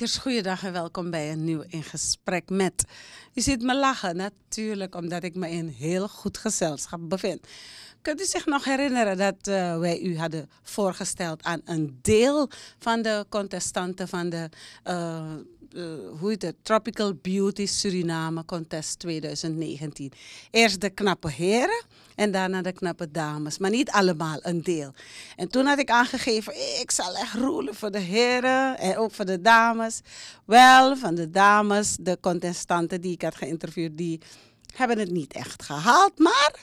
Kijkers, goeiedag en welkom bij een nieuw In Gesprek met. U ziet me lachen, natuurlijk, omdat ik me in heel goed gezelschap bevind. Kunt u zich nog herinneren dat eh, wij u hadden voorgesteld aan een deel van de contestanten van de eh, eh, hoe heet het? Tropical Beauty Suriname Contest 2019. Eerst de knappe heren en daarna de knappe dames. Maar niet allemaal, een deel. En toen had ik aangegeven, ik zal echt roelen voor de heren en ook voor de dames. Wel, van de dames, de contestanten die ik had geïnterviewd, die hebben het niet echt gehaald. Maar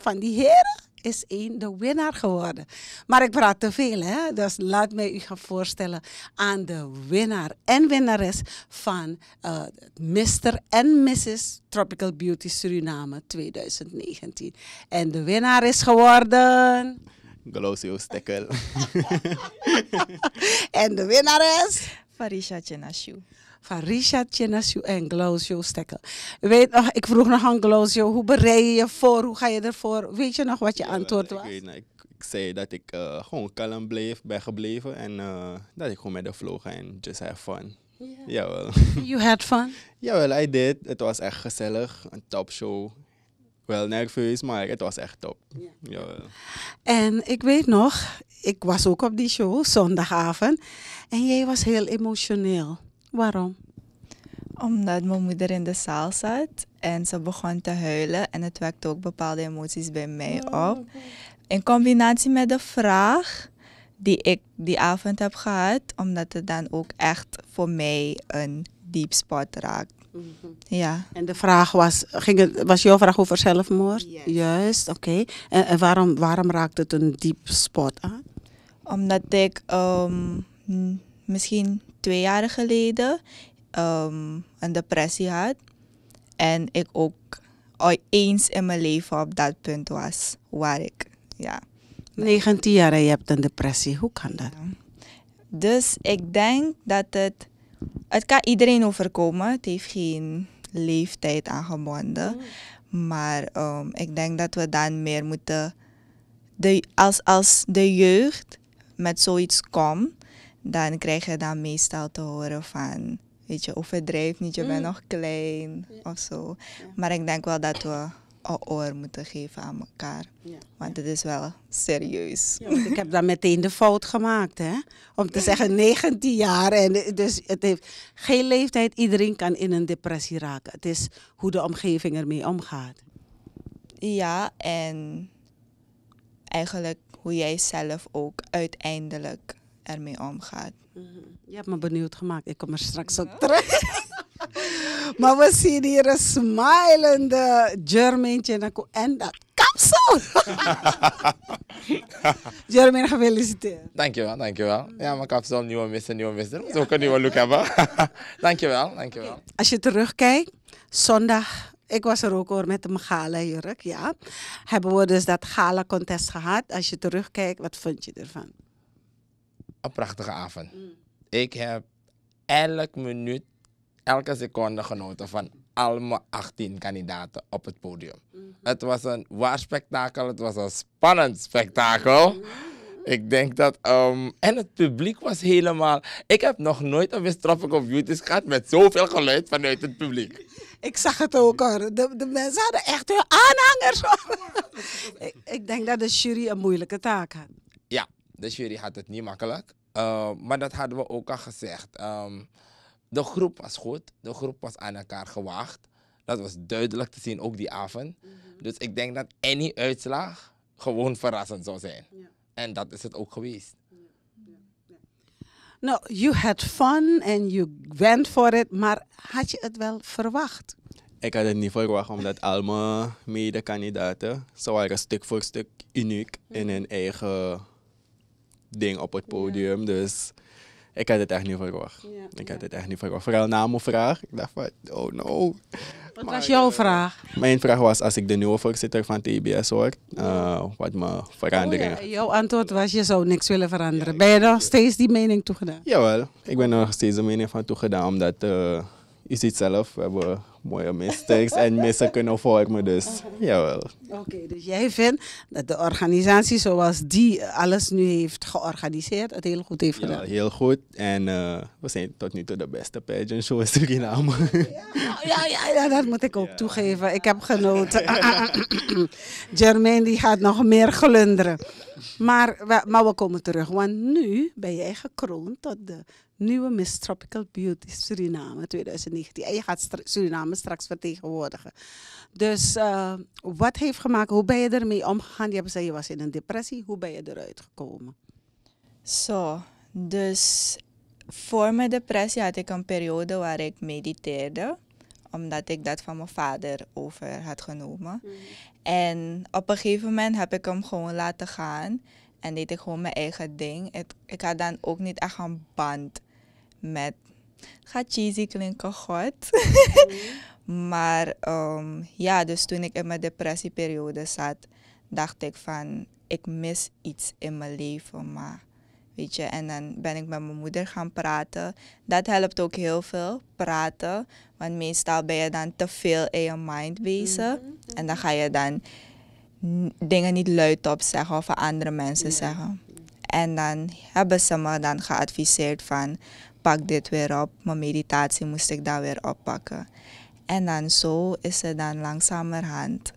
van die heren is één de winnaar geworden. Maar ik praat te veel, hè? dus laat mij u gaan voorstellen aan de winnaar en winnares van uh, eh, Mr. en Mrs. Tropical Beauty Suriname 2019. En de winnaar is geworden. Glossio Stekkel. en de winnares, Farisha Chenashu van Richard Chenasio en Glausio Stekkel. Weet nog, ik vroeg nog aan Glausio, hoe bereid je je voor? Hoe ga je ervoor? Weet je nog wat je antwoord was? Ik, nou, ik, ik zei dat ik eh, gewoon kalm bleef, ben gebleven en eh, dat ik gewoon met de vlog ga en just have fun. Yeah. Jawel. You had fun? Jawel, I did. Het was echt gezellig. Een top show. wel nerveus, maar het was echt top. Ja. Jawel. En ik weet nog, ik was ook op die show zondagavond en jij was heel emotioneel. Waarom? Omdat mijn moeder in de zaal zat en ze begon te huilen en het wekte ook bepaalde emoties bij mij oh, op. In combinatie met de vraag die ik die avond heb gehad, omdat het dan ook echt voor mij een deep spot raakt. Mhm. Ja. En de vraag was, ging het, was jouw vraag over zelfmoord? Juist, oké. En, waarom, waarom raakt het een diep spot aan? Omdat ik um, misschien twee jaar geleden um, een depressie had. En ik ook ooit eens in mijn leven op dat punt was waar ik, ja. 19 jaar en je hebt een depressie, hoe kan dat? Dus ik denk dat het, het kan iedereen overkomen. Het heeft geen leeftijd aangebonden. Hmm. Maar ehm, ik denk dat we dan meer moeten, de, als, als de jeugd met zoiets komt, dan krijg je dan meestal te horen van, weet je, overdrijf niet, je mm. bent nog klein of zo. Maar ik denk wel dat we een oor moeten geven aan elkaar. Want het is wel serieus. ik heb dan meteen de fout gemaakt, hè? Om te zeggen 19 jaar. En dus het heeft geen leeftijd, iedereen kan in een depressie raken. Het is hoe de omgeving ermee omgaat. Ja, en eigenlijk hoe jij zelf ook uiteindelijk ermee omgaat. Mhm. Je hebt me benieuwd gemaakt. Ik kom er straks op terug. maar we zien hier een smilende Germaintje en dat kapsel. Germain, gefeliciteerd. Dankjewel, dankjewel. Mhm. Ja, mijn kapsel, nieuwe mister, nieuwe mister. Moet ook een nieuwe look hebben. dankjewel, dankjewel. Als je terugkijkt, zondag ik was er ook hoor met de gala jurk, ja. Hebben we dus dat gala contest gehad. Als je terugkijkt, wat vind je ervan? een prachtige avond. Ik heb elk minuut, elke seconde genoten van al mijn 18 kandidaten op het podium. Het was een waar spektakel, het was een spannend spektakel. Ik denk dat. Ehm, en het publiek was helemaal. Ik heb nog nooit een West op YouTube gehad met zoveel geluid vanuit het publiek. Ik zag het ook hoor. De, de mensen hadden echt hun aanhangers. ik denk dat de jury een moeilijke taak had. De jury had het niet makkelijk. Eh, maar dat hadden we ook al gezegd. Ehm, de groep was goed. De groep was aan elkaar gewaagd. Dat was duidelijk te zien, ook die avond. Mhm. Dus ik denk dat any uitslag gewoon verrassend zou zijn. Ja. En dat is het ook geweest. Nou, you had fun and you went for it, maar had je het wel verwacht? Ik had het niet verwacht, omdat al mede-kandidaten, ze waren stuk voor stuk uniek mhm. in hun eigen ding op het podium. Dus ik had het echt niet verwacht. Ja, ik had het echt niet verwacht. Vooral na mijn vraag. Ik dacht van, oh no. Wat was jouw vraag? Mijn vraag was als ik de nieuwe voorzitter van TBS word, eh, wat me veranderingen... Oh, jouw antwoord was, je zou niks willen veranderen. ben je nog steeds die mening toegedaan? Jawel, ik ben nog steeds de mening van toegedaan, omdat... Uh, eh, je ziet zelf, we hebben mooie mistakes en missen kunnen vormen. Dus jawel. Oké, dus jij vindt dat de organisatie zoals die alles nu heeft georganiseerd, het heel goed heeft gedaan? Ja, heel goed. En eh, we zijn tot nu toe de beste pageant show in Suriname. Ja, nou ja, ja, ja, dat moet ik ook toegeven. Ik heb genoten. Germaine die gaat nog meer glunderen. Maar we, maar we komen terug, want nu ben jij gekroond tot de nieuwe Miss Tropical Beauty Suriname 2019. En je gaat Suriname straks vertegenwoordigen. Dus eh, wat heeft gemaakt, hoe ben je ermee omgegaan? Je hebt gezegd, je was in een depressie. Hoe ben je eruit gekomen? Zo, dus voor mijn depressie had ik een periode waar ik mediteerde omdat ik dat van mijn vader over had genomen. Mm. En op een gegeven moment heb ik hem gewoon laten gaan en deed ik gewoon mijn eigen ding. ik had dan ook niet echt een band met. Gaat cheesy klinken, god. Mm. maar ehm, ja, dus toen ik in mijn depressieperiode zat, dacht ik van, ik mis iets in mijn leven, maar Weet je, en dan ben ik met mijn moeder gaan praten. Dat helpt ook heel veel, praten. Want meestal ben je dan te veel in je mind bezig. Mhm, mhm. En dan ga je dan dingen niet luidop zeggen of andere mensen zeggen. En dan hebben ze me dan geadviseerd van pak dit weer op. Mijn meditatie moest ik daar weer oppakken. En dan zo is het dan langzamerhand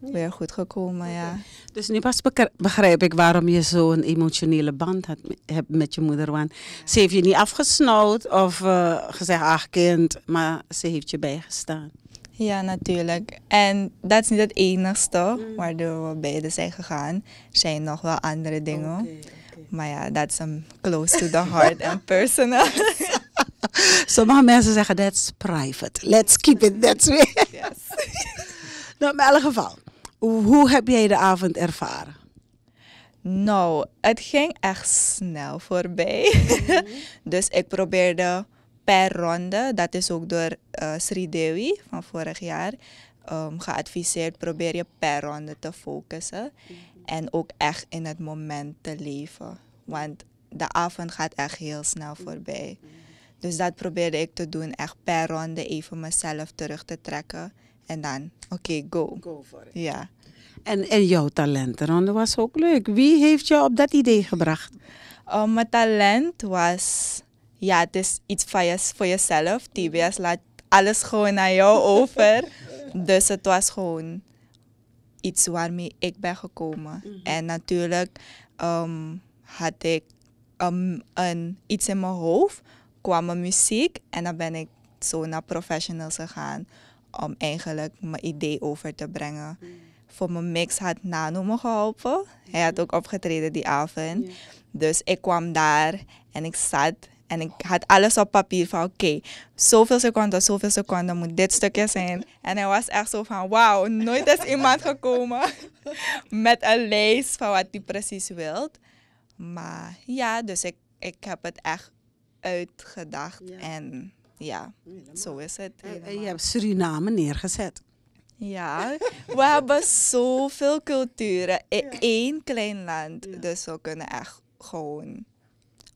weer goed gekomen, ja. Dus nu pas begrijp ik waarom je zo'n emotionele band had, hebt met je moeder. Want ze heeft je niet afgesnauwd of eh, gezegd, ach kind, maar ze heeft je bijgestaan. Ja, natuurlijk. En dat is niet het enigste mm. waardoor we beide zijn gegaan. Er zijn nog wel andere dingen. Maar ja, dat is close to the heart and personal. Sommige mensen zeggen, that's private. Let's keep it that way. Yes. Nou, in elk geval. Hoe heb jij de avond ervaren? Nou, het ging echt snel voorbij. dus ik probeerde per ronde, dat is ook door uh, Sri Dewi van vorig jaar ehm, geadviseerd, probeer je per ronde te focussen. Mhm. En ook echt in het moment te leven. Want de avond gaat echt heel snel mhm. voorbij. Mhm. Dus dat probeerde ik te doen, echt per ronde even mezelf terug te trekken. En dan, oké, go. Go for it. Ja. En, en jouw talent, Ron, dat was ook leuk. Wie heeft je op dat idee gebracht? Oh, mijn talent was, ja, het is iets van je, voor jezelf. TBS laat alles gewoon aan jou over. dus het was gewoon iets waarmee ik ben gekomen. Mhm. En natuurlijk ehm, had ik ehm, een, iets in mijn hoofd, kwam mijn muziek en dan ben ik zo naar professionals gegaan om eigenlijk mijn idee over te brengen. Mm. Voor mijn mix had Nano me geholpen. Hij had ook opgetreden die avond. Dus ik kwam daar en ik zat en ik had alles op papier van oké, zoveel seconden, zoveel seconden moet dit stukje zijn. En hij was echt zo van wauw, nooit is iemand gekomen met een lijst van wat hij precies wilt. Maar ja, dus ik, ik heb het echt uitgedacht en ja, zo is het. En je hebt Suriname neergezet. Ja, we hebben zoveel culturen in één klein land. Dus we kunnen echt gewoon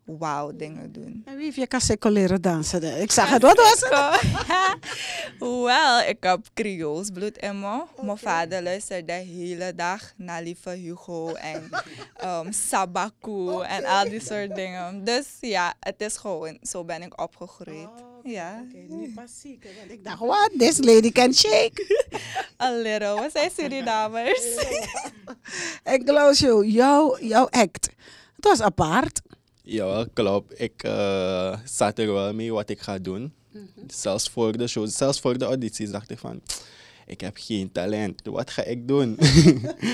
wauw dingen doen. En wie heeft je kaseko leren dansen? Ik zag het, wat was het? Wel, ik heb Creools bloed in me. Mijn vader luisterde de hele dag naar Lieve Hugo en um, Sabaku en al die soort dingen. Dus ja, het is gewoon, zo ben ik opgegroeid. Oh. Ja. Oké, pas ziek. Want ik nou, dacht, what? This lady can shake. A little. We zijn Surinamers. en Claudio, jouw, jou act, het was apart. Jawel, klopt. Ik eh, zat er wel mee wat ik ga doen. Mhm. Zelfs voor de show, zelfs voor de audities dacht ik van... Ik heb geen talent. Wat ga ik doen?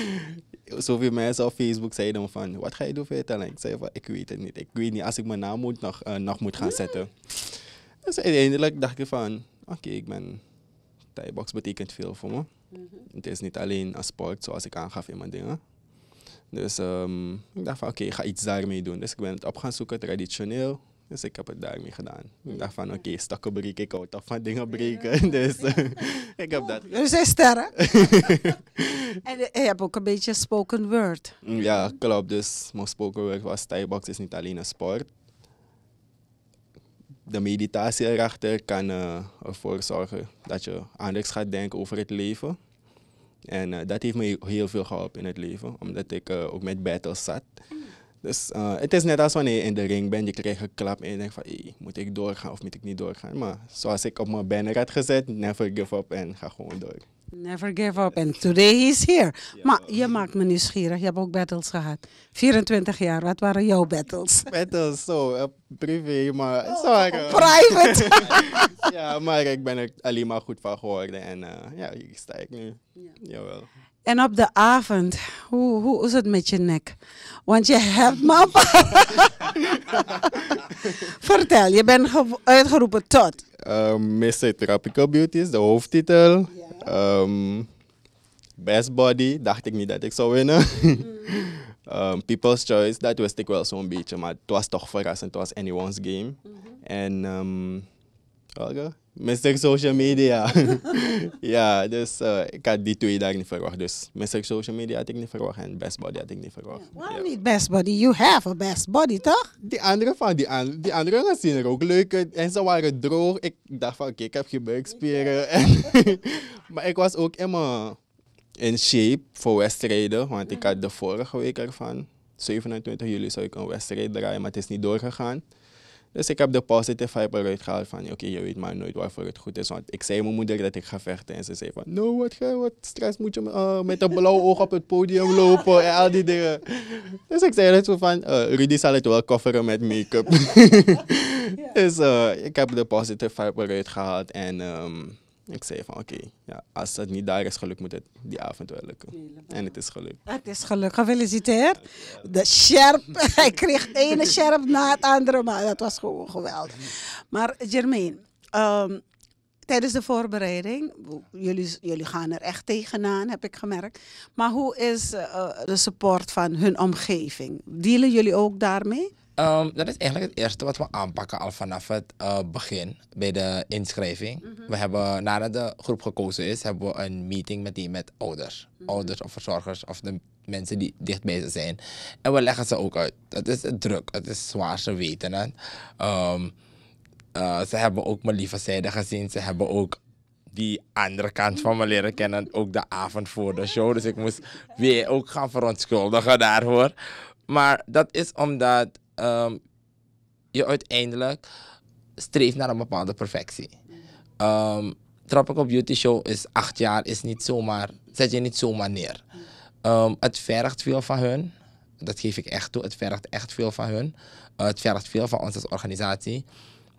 zoveel mensen op Facebook zeiden van, wat ga je doen voor je talent? Ik zei van, ik weet het niet. Ik weet niet als ik mijn naam moet nog, eh, nog moet gaan zetten. Dus uiteindelijk dacht ik van, oké, ik ben... Thai-box betekent veel voor me. Mhm. Het is niet alleen een sport, zoals ik aangaf in mijn dingen. Dus ehm, ik dacht van, oké, ik ga iets daarmee doen. Dus ik ben het op gaan zoeken, traditioneel. Dus ik heb het daarmee gedaan. Ik dacht van, oké, okay, stakken breken, ik hou af van dingen breken. Dus ik heb dat... Er zijn sterren. en je hebt ook een beetje spoken word. Ja, klopt. Dus mijn spoken word was, Thai-box is niet alleen een sport de meditatie erachter kan eh, ervoor zorgen dat je anders gaat denken over het leven. En eh, dat heeft me heel veel geholpen in het leven, omdat ik eh, ook met battles zat. Dus eh, het is net als wanneer je in de ring bent, je krijgt een klap en je denkt van, moet ik doorgaan of moet ik niet doorgaan? Maar zoals ik op mijn banner had gezet, never give up en ga gewoon door. Never give up and today he's here. Maar je maakt me nieuwsgierig, je hebt ook battles gehad. 24 jaar, wat waren jouw battles? Battles, zo, eh, privé, maar... Oh, private! ja, maar ik ben er alleen maar goed van geworden en eh, ja, hier sta ik nu. Ja. Jawel. En op de avond, hoe, hoe is het met je nek? Want je hebt mama. Vertel, je bent uitgeroepen tot. Um, ehm, Mr. Tropical Beauties, de hoofdtitel. Um, best Body, dacht ik niet dat ik zou winnen. um, People's Choice, dat wist ik wel zo'n beetje, maar het was toch verrassend. Het was anyone's game. Mhm. En. Um, Mr. Social Media. ja, dus eh, ik had die twee dagen niet verwacht. Dus Mr. Social Media had ik niet verwacht en Best Body had ik niet verwacht. Ja, waarom niet Best Body? You have a Best Body, toch? Die andere van die, an andere zien er ook leuk uit en ze waren droog. Ik dacht van, oké, ik heb gebruikspieren. Okay. maar ik was ook helemaal in shape voor wedstrijden, want ik had de vorige week ervan. 27 juli zou ik een wedstrijd draaien, maar het is niet doorgegaan. Dus ik heb de positive vibe eruit gehaald van, oké, je weet maar nooit waarvoor het goed is. Want ik zei mijn moeder dat ik ga vechten en ze zei van, no, wat, wat stress moet je eh, met een blauw oog op het podium lopen en al die dingen. Dus ik zei net zo van, uh, Rudy zal het wel kofferen met make-up. dus eh, ik heb de positive vibe eruit gehaald en... Um, ik zei van oké, ja, als het niet daar is gelukt, moet het die avond wel lukken. En het is gelukt. Het is gelukt, gefeliciteerd. De scherp, hij kreeg de ene scherp na het andere, maar dat was gewoon geweldig. Maar Germaine, ehm, tijdens de voorbereiding, jullie, jullie gaan er echt tegenaan, heb ik gemerkt. Maar hoe is eh, de support van hun omgeving? Dealen jullie ook daarmee? Ehm, dat is eigenlijk het eerste wat we aanpakken al vanaf het eh, begin bij de inschrijving. Mhm. We hebben, nadat de groep gekozen is, hebben we een meeting die met ouders. Mhm. Ouders of verzorgers of de mensen die dichtbij ze zijn. En we leggen ze ook uit. Dat is druk, het is zwaar, ze weten het. Ehm, eh, ze hebben ook mijn lieve zijde gezien. Ze hebben ook die andere kant van me leren kennen, ook de avond voor de show. Dus ik moest weer ook gaan verontschuldigen daarvoor. Maar dat is omdat Ehm, je uiteindelijk streeft naar een bepaalde perfectie. Um, ehm, Trappen op Beauty Show is acht jaar, is niet zomaar, zet je niet zomaar neer. Ehm, het vergt veel van hun. Dat geef ik echt toe. Het vergt echt veel van hun. Eh, het vergt veel van ons als organisatie.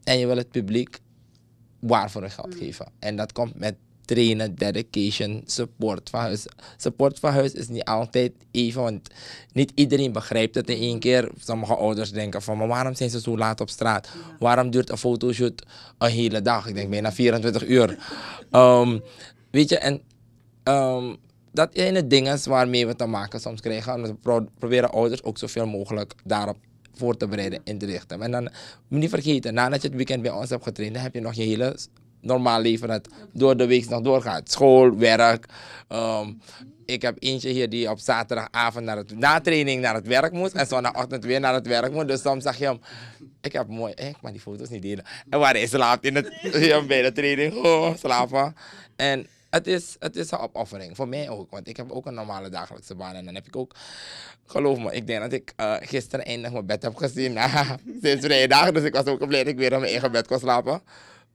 En je wil het publiek waar voor hun geld mm. geven. En dat komt met trainen, dedication, support van huis. Support van huis is niet altijd even, want niet iedereen begrijpt het in één keer. Sommige ouders denken van, maar waarom zijn ze zo laat op straat? Waarom duurt een fotoshoot een hele dag? Ik denk bijna 24 uur. Ehm, weet je, en ehm, dat zijn de dingen waarmee we te maken soms krijgen. we proberen ouders ook zoveel mogelijk daarop voor te bereiden, in te richten. En dan, moet niet vergeten, nadat je het weekend bij ons hebt getraind, heb je nog je hele normaal leven dat door de week nog doorgaat. School, werk. Ehm, ik heb eentje hier die op zaterdagavond naar het, na training naar het werk moest. En zondagochtend weer naar het werk moest. Dus soms zag je hem. Ik heb mooi, eh, ik mag die foto's niet delen. En waar hij slaapt in het, bij de training. Oh, slapen. En het is, het is een opoffering. Voor mij ook. Want ik heb ook een normale dagelijkse baan. En dan heb ik ook, geloof me, ik denk dat ik eh, gisteren eindig mijn bed heb gezien. sinds vrijdag. Dus ik was ook blij dat ik weer in mijn eigen bed kon slapen.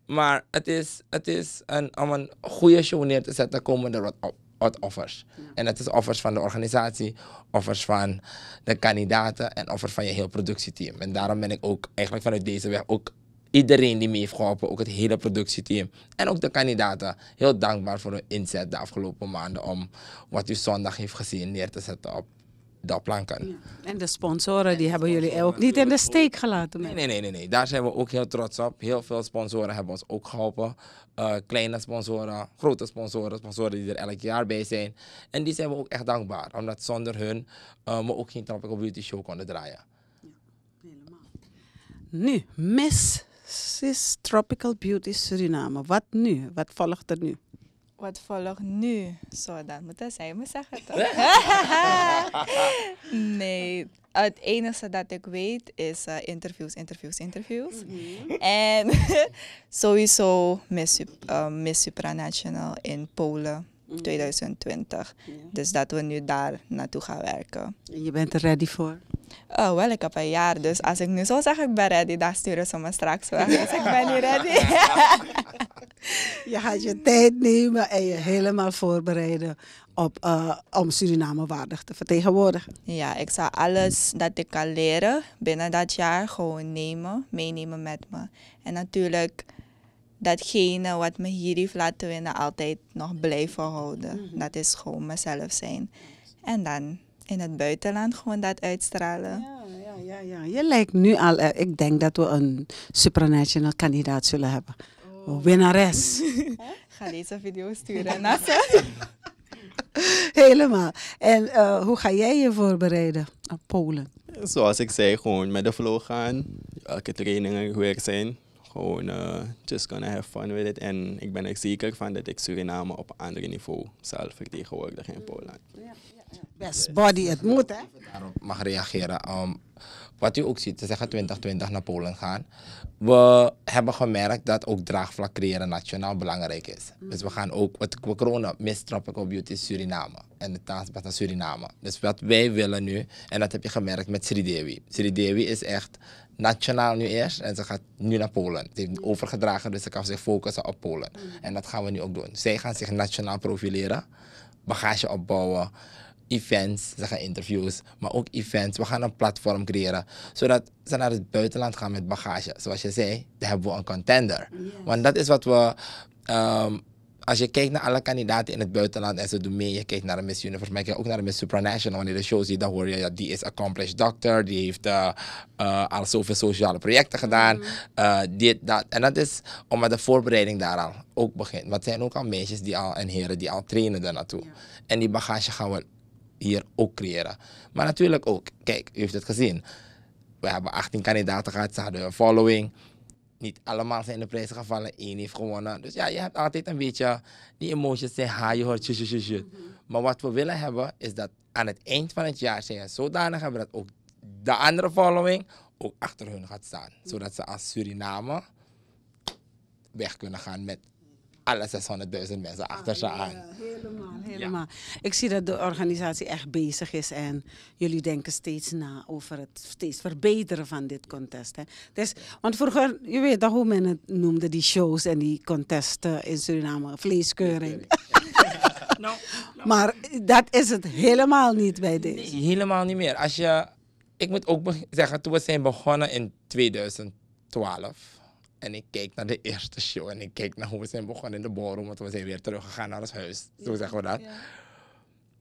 Maar het is, het is een, om een goede show neer te zetten, komen er wat, offers. En dat is offers van de organisatie, offers van de kandidaten en offers van je heel productieteam. En daarom ben ik ook eigenlijk vanuit deze weg ook iedereen die mee heeft geholpen, ook het hele productieteam en ook de kandidaten, heel dankbaar voor hun inzet de afgelopen maanden om wat u zondag heeft gezien neer te zetten op dat plan kan. En de sponsoren, die hebben jullie ook niet in de steek gelaten. Nee, nee, nee, nee, Daar zijn we ook heel trots op. Heel veel sponsoren hebben ons ook geholpen. Eh, kleine sponsoren, grote sponsoren, sponsoren die er elk jaar bij zijn. En die zijn we ook echt dankbaar. Omdat zonder hun eh, we ook geen Tropical Beauty Show konden draaien. Ja, helemaal. Nu, Miss Tropical Beauty Suriname. Wat nu? Wat volgt er nu? wat volgt nu zou dat moeten zijn, me zeggen toch? nee, het enige dat ik weet is eh, interviews, interviews, interviews. Mhm. En sowieso Miss, uh, Supranational in Polen. 2020. Mhm. Dus dat we nu daar naartoe gaan werken. Je bent er ready voor? Oh, wel, ik heb een jaar. Dus als ik nu zo zeg, ik ben ready, dan sturen ze me straks weg. Dus ik ben niet ready. Je gaat je tijd nemen en je helemaal voorbereiden op, eh, om Suriname waardig te vertegenwoordigen. Ja, ik zal alles dat ik kan leren binnen dat jaar gewoon nemen, meenemen met me. En natuurlijk datgene wat me hier heeft laten winnen altijd nog blijven houden. Mhm. Dat is gewoon mezelf zijn. En dan in het buitenland gewoon dat uitstralen. Ja. Ja, ja, ja. Je lijkt nu al, eh, ik denk dat we een supranational kandidaat zullen hebben. Winnares. Ga deze video sturen naar Helemaal. En eh, hoe ga jij je voorbereiden op Polen? Zoals ik zei, gewoon met de flow gaan. Elke trainingen weer zijn. Gewoon eh, just gonna have fun with it. En ik ben er zeker van dat ik Suriname op een ander niveau zal vertegenwoordigen in Polen. Best body, het moet hè? Daarop mag reageren. om. Ehm, wat u ook ziet, ze zeggen 2020 naar Polen gaan. We hebben gemerkt dat ook draagvlak creëren nationaal belangrijk is. Dus we gaan ook, we corona Miss Tropical Beauty Suriname en de taasbest naar Suriname. Dus wat wij willen nu, en dat heb je gemerkt met Sri Sridevi is echt nationaal nu eerst en ze gaat nu naar Polen. Ze heeft overgedragen, dus ze kan zich focussen op Polen. En dat gaan we nu ook doen. Zij gaan zich nationaal profileren, bagage opbouwen events, ze gaan interviews, maar ook events. We gaan een platform creëren, zodat ze naar het buitenland gaan met bagage. Zoals je zei, daar hebben we een contender. Want dat is wat we... Ehm, als je kijkt naar alle kandidaten in het buitenland en ze doen mee, je kijkt naar de Miss Universe, maar je kijkt ook naar de Miss Supranational. Wanneer de show ziet, dan hoor je dat die is accomplished doctor, die heeft eh, eh, al zoveel sociale projecten gedaan, mm-hmm. eh, dit, dat. En dat is omdat de voorbereiding daar al ook begint. Want het zijn ook al meisjes die al, en heren die al trainen daar naartoe. En die bagage gaan we hier ook creëren. Maar natuurlijk ook, kijk, u heeft het gezien. We hebben 18 kandidaten gehad, ze hadden een following. Niet allemaal zijn de prijzen gevallen, één heeft gewonnen. Dus ja, je hebt altijd een beetje die emoties zijn ha, je hoort mhm. Maar wat we willen hebben is dat aan het eind van het jaar zijn zodanig hebben dat ook de andere following ook achter hun gaat staan. Mhm. Zodat ze als Suriname weg kunnen gaan met alle 600.000 mensen achter ze ah, aan. Ja, helemaal. Ja. Ik zie dat de organisatie echt bezig is en jullie denken steeds na over het steeds verbeteren van dit contest. Hè. Dus, want vroeger, je weet dat hoe men het noemde, die shows en die contesten in Suriname, vleeskeuring. Nou, nou. Maar dat is het helemaal niet bij deze. helemaal niet meer. Als je, ik moet ook zeggen, toen we zijn begonnen in 2012 en ik keek naar de eerste show en ik keek naar hoe we zijn begonnen in de ballroom, want we zijn weer teruggegaan naar ons huis. Zo zeggen we dat.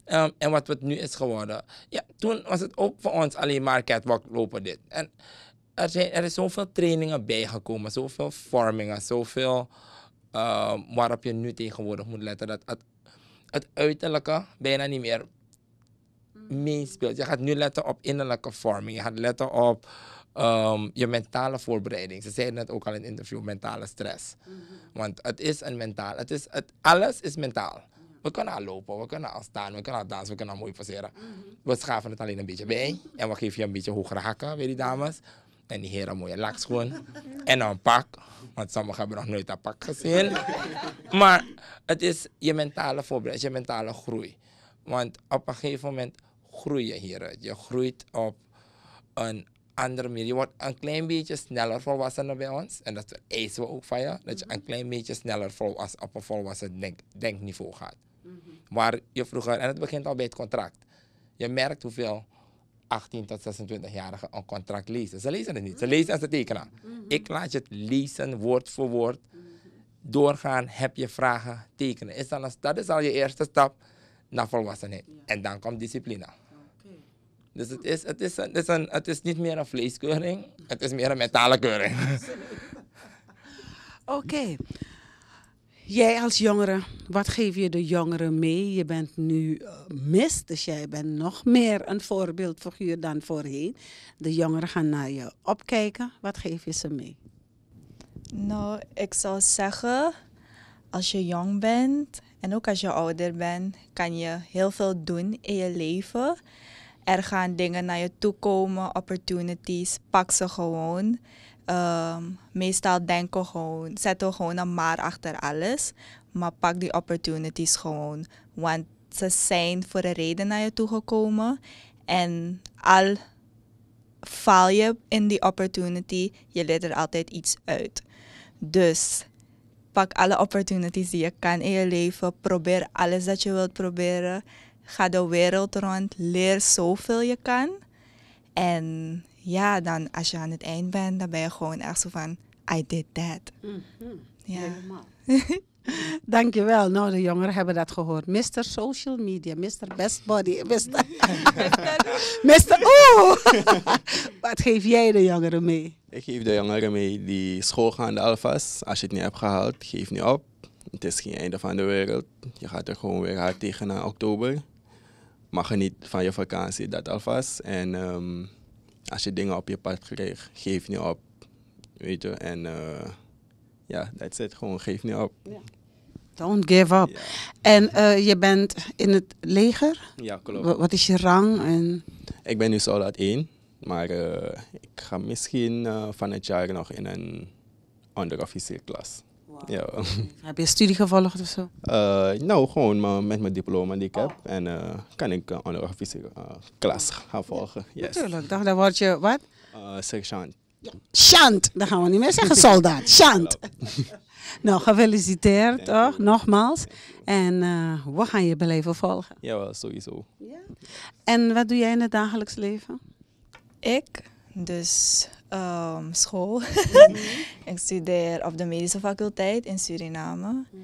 Ehm, en wat het nu is geworden. Ja, toen was het ook voor ons alleen maar catwalk lopen dit. En er, zijn, er is zoveel trainingen bijgekomen, zoveel vormingen, zoveel ehm, waarop je nu tegenwoordig moet letten. Dat het, het uiterlijke bijna niet meer mm. meespeelt. Je gaat nu letten op innerlijke vorming. Je gaat letten op Ehm, je mentale voorbereiding. Ze zeiden het ook al in het interview, mentale stress. Mhm. Want het is een mentaal, het is, het, alles is mentaal. We kunnen al lopen, we kunnen al staan, we kunnen al dansen, we kunnen al mooi passeren. Mhm. We schaven het alleen een beetje bij en we geven je een beetje hogere hakken weet je dames. En die heren mooie laks gewoon. en een pak, want sommigen hebben nog nooit een pak gezien. maar het is je mentale voorbereiding, je mentale groei. Want op een gegeven moment groei je hieruit. Je groeit op een andere mm-hmm. mm-hmm. manier. Je wordt een klein beetje sneller volwassenen bij ons. En dat eisen we ook van je. Dat je een klein beetje sneller volwassen, op een volwassen denk, denkniveau gaat. Maar Waar je vroeger, en het begint al bij het contract. Je merkt hoeveel 18 tot 26-jarigen een contract lezen. Ze lezen het niet. Ze lezen en ze tekenen. Mm-hmm. Ik laat je het lezen, woord voor woord. Doorgaan, heb je vragen, tekenen. Is dan een, dat is al je eerste stap naar volwassenheid. En dan komt discipline. Dus het is, het, is, het, is een, het is niet meer een vleeskeuring, het is meer een mentale keuring. Oké. Jij als jongere, wat geef je de jongeren mee? Je bent nu eh, mis, dus jij bent nog meer een voorbeeldfiguur dan voorheen. De jongeren gaan naar je opkijken. Wat geef je ze mee? Nou, ik zou zeggen, als je jong bent en ook als je ouder bent, kan je heel veel doen in je leven er gaan dingen naar je toe komen, opportunities, pak ze gewoon. Ehm, meestal denken we gewoon, zetten we gewoon een maar achter alles. Maar pak die opportunities gewoon. Want ze zijn voor een reden naar je toe gekomen. En al faal je in die opportunity, je leert er altijd iets uit. Dus pak alle opportunities die je kan in je leven. Probeer alles dat je wilt proberen. Ga de wereld rond, leer zoveel je kan. En ja, dan als je aan het eind bent, dan ben je gewoon echt zo van, I did that. Mm -hmm. Ja. Dankjewel. Nou, de jongeren hebben dat gehoord. Mr. Social Media, Mr. Best Body, Mr. Mr. Oeh! Wat geef jij de jongeren mee? Ik geef de jongeren mee die schoolgaande alfas, Als je het niet hebt gehaald, geef niet op. Het is geen einde van de wereld. Je gaat er gewoon weer hard tegen na oktober je geniet van je vakantie, dat alvast. En ehm, als je dingen op je pad krijgt, geef niet op. Weet je, en eh, ja, dat is het. Gewoon geef niet op. Don't give up. En eh, je bent in het leger? Ja, klopt. wat is je rang? En... Ik ben nu soldaat 1, maar eh, ik ga misschien van het jaar nog in een onderofficierklas. Ja. Heb je studie gevolgd of zo? Eh, nou, gewoon eh, met mijn diploma die ik oh. heb. En eh, kan ik uh, klas oh. gaan volgen. Yes. Natuurlijk, dan, dan word je wat? sergeant. Ja. Chant, dan gaan we niet meer zeggen soldaat. Chant. nou, gefeliciteerd toch, nogmaals. En we gaan je beleven volgen. Jawel, sowieso. Ja. En wat doe jij in het dagelijks leven? Ik dus um, school. Mhm. ik studeer op de medische faculteit in Suriname. Mhm.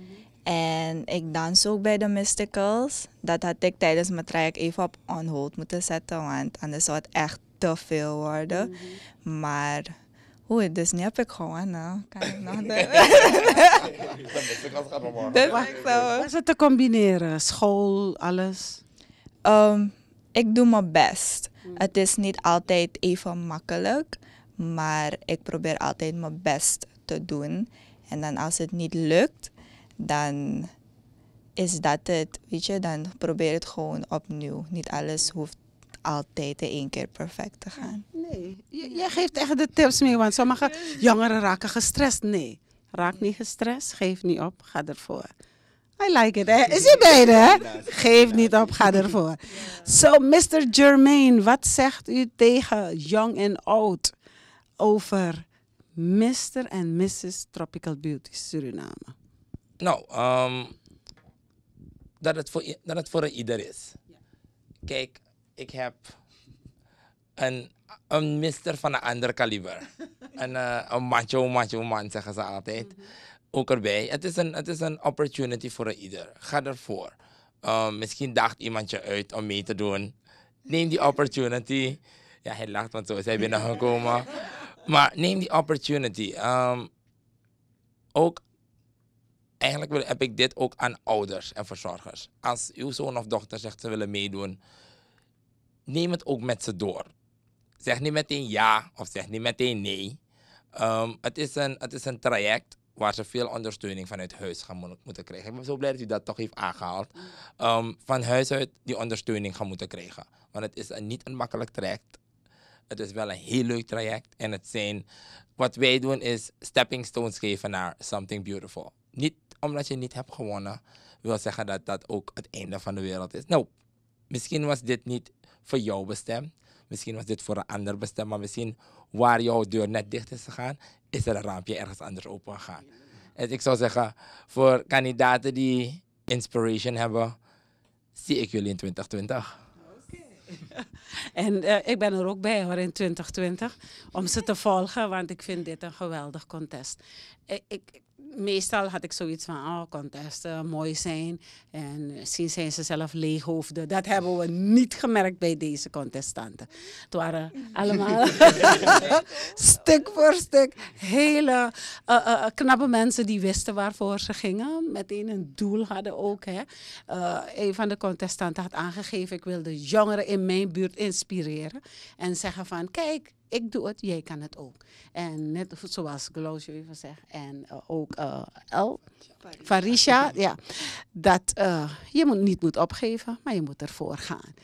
En ik dans ook bij de Mysticals. Dat had ik tijdens mijn traject even op on hold moeten zetten, want anders zou het echt te veel worden. Mhm. Maar hoe dus nu heb ik gewonnen kan ik nog de... dat was, is het te combineren? School, alles? Ehm, ik doe mijn best. Mm. Het is niet altijd even makkelijk, maar ik probeer altijd mijn best te doen. En dan als het niet lukt, dan is dat het, weet je, dan probeer het gewoon opnieuw. Niet alles hoeft altijd in één keer perfect te gaan. Nee, J jij geeft echt de tips mee, want sommige jongeren raken gestrest. Nee, raak niet gestrest, geef niet op, ga ervoor. I like it. Hè? Eh, is je beide, hè? Geef niet op, ga ervoor. So, Mr. Germain, wat zegt u tegen jong en oud over Mr. en Mrs. Tropical Beauty Suriname? Nou, um, dat, het voor, dat het voor ieder is. Kijk, ik heb een, een mister van een ander kaliber. een, eh, een macho, macho man, zeggen ze altijd ook erbij. Het is een, het is een opportunity voor ieder. Ga ervoor. Eh, misschien daagt iemand je uit om mee te doen. Neem die opportunity. Ja, hij lacht, want zo is hij binnengekomen. Maar neem die opportunity. Ehm, ook, eigenlijk heb ik dit ook aan ouders en verzorgers. Als uw zoon of dochter zegt ze willen meedoen, neem het ook met ze door. Zeg niet meteen ja of zeg niet meteen nee. Ehm, het, is een, het is een traject waar ze veel ondersteuning vanuit huis gaan moeten krijgen. Ik ben zo blij dat u dat toch heeft aangehaald. Ehm, van huis uit die ondersteuning gaan moeten krijgen. Want het is niet een makkelijk traject. Het is wel een heel leuk traject. En het zijn, wat wij doen is stepping stones geven naar something beautiful. Niet omdat je niet hebt gewonnen, wil zeggen dat dat ook het einde van de wereld is. Nou, misschien was dit niet voor jou bestemd. Misschien was dit voor een ander bestemd, maar misschien waar jouw deur net dicht is gegaan, is er een raampje ergens anders open gegaan. En ik zou zeggen, voor kandidaten die inspiration hebben, zie ik jullie in 2020. En eh, ik ben er ook bij hoor in 2020 om ze te volgen, want ik vind dit een geweldig contest. Eh, ik, ik, meestal had ik zoiets van, oh, contesten, eh, mooi zijn. En eh, misschien zijn ze zelf leeghoofden. Dat hebben we niet gemerkt bij deze contestanten. Het waren allemaal stuk voor stuk hele eh, knappe mensen die wisten waarvoor ze gingen. Meteen een doel hadden ook. Hè. een van de contestanten had aangegeven, ik wil de jongeren in mijn buurt inspireren. En zeggen van, kijk, ik doe het, jij kan het ook. En net zoals Glossio even zegt, en eh, ook uh, El, Farisha, ja, dat eh, je moet, niet moet opgeven, maar je moet ervoor gaan.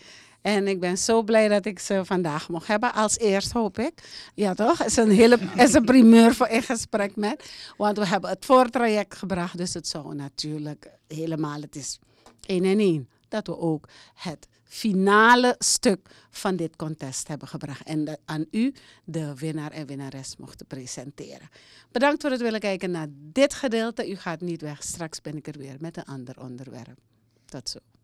En ik ben zo blij dat ik ze vandaag mocht hebben. Als eerst hoop ik. Ja, toch? Het is een, hele, is een primeur voor in gesprek met. Want we hebben het voortraject gebracht. Dus het zou natuurlijk helemaal. Het is één en één. Dat we ook het finale stuk van dit contest hebben gebracht. En aan u de winnaar en winnares mochten presenteren. Bedankt voor het willen kijken naar dit gedeelte. U gaat niet weg. Straks ben ik er weer met een ander onderwerp. Tot zo.